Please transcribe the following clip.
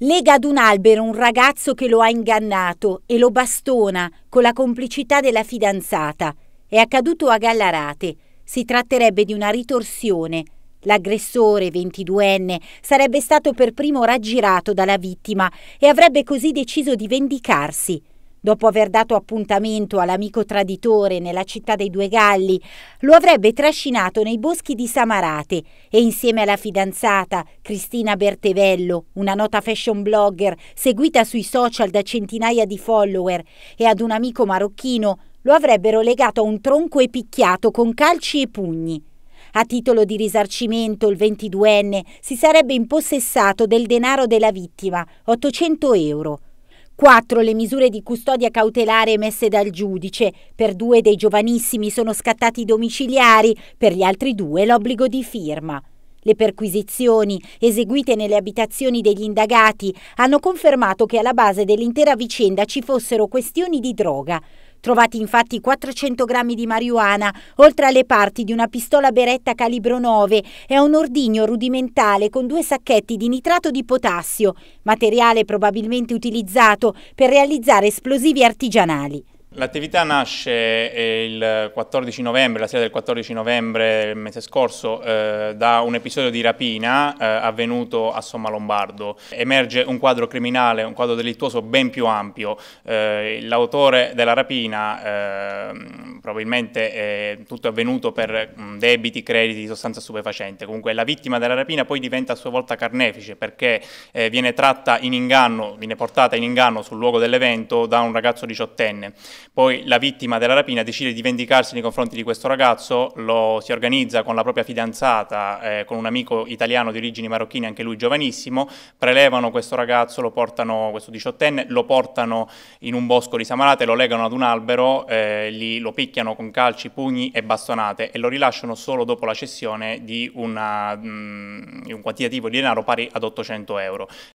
Lega ad un albero un ragazzo che lo ha ingannato e lo bastona con la complicità della fidanzata. È accaduto a Gallarate. Si tratterebbe di una ritorsione. L'aggressore, 22enne, sarebbe stato per primo raggirato dalla vittima e avrebbe così deciso di vendicarsi dopo aver dato appuntamento all'amico traditore nella città dei due galli, lo avrebbe trascinato nei boschi di Samarate e insieme alla fidanzata Cristina Bertevello, una nota fashion blogger seguita sui social da centinaia di follower, e ad un amico marocchino, lo avrebbero legato a un tronco e picchiato con calci e pugni. A titolo di risarcimento il 22enne si sarebbe impossessato del denaro della vittima, 800 euro. Quattro le misure di custodia cautelare emesse dal giudice. Per due dei giovanissimi sono scattati i domiciliari, per gli altri due l'obbligo di firma. Le perquisizioni eseguite nelle abitazioni degli indagati hanno confermato che alla base dell'intera vicenda ci fossero questioni di droga. Trovati infatti 400 grammi di marijuana, oltre alle parti di una pistola beretta calibro 9 e un ordigno rudimentale con due sacchetti di nitrato di potassio, materiale probabilmente utilizzato per realizzare esplosivi artigianali. L'attività nasce eh, il 14 novembre, la sera del 14 novembre del mese scorso, eh, da un episodio di rapina eh, avvenuto a Somma Lombardo. Emerge un quadro criminale, un quadro delittuoso ben più ampio. Eh, L'autore della rapina, ehm, probabilmente è tutto è avvenuto per mm, debiti, crediti sostanza stupefacente. Comunque la vittima della rapina poi diventa a sua volta carnefice perché eh, viene tratta in inganno, viene portata in inganno sul luogo dell'evento da un ragazzo diciottenne. Poi la vittima della rapina decide di vendicarsi nei confronti di questo ragazzo, lo si organizza con la propria fidanzata, eh, con un amico italiano di origini marocchine, anche lui giovanissimo, prelevano questo ragazzo, lo portano, questo diciottenne, lo portano in un bosco di Samarate, lo legano ad un albero, eh, li, lo picchiano con calci, pugni e bastonate e lo rilasciano solo dopo la cessione di una, mh, mm, un quantitativo di denaro pari ad 800 euro.